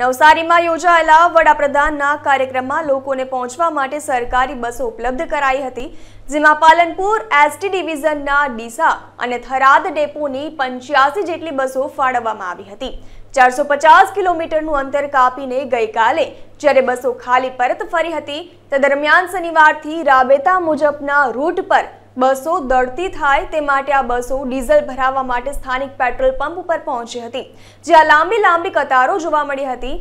નવસારીમાં યોજનાયલા વડાપ્રદાનના કાર્યક્રમમાં લોકોને પહોંચવા માટે સરકારી બસો ઉપલબ્ધ કરાઈ હતી જેમાં પાલનપુર एसटी ડિવિઝનના ડીસા અને થરાદ ડેપોની 85 જેટલી બસો ફાળવવામાં આવી હતી 450 કિલોમીટરનું અંતર કાપીને ગઈકાલે જ્યારે બસો ખાલી પરત ફરી હતી તે દરમિયાન શનિવારથી રાબેતા મુજબના રૂટ પર બસો દળતી થાય તે માટે આ બસો ડીઝલ ભરાવવા માટે સ્થાનિક પેટ્રોલ પંપ ઉપર પહોંચી હતી જ્યાં લાંબી લાંબી કતારો જોવા મળી હતી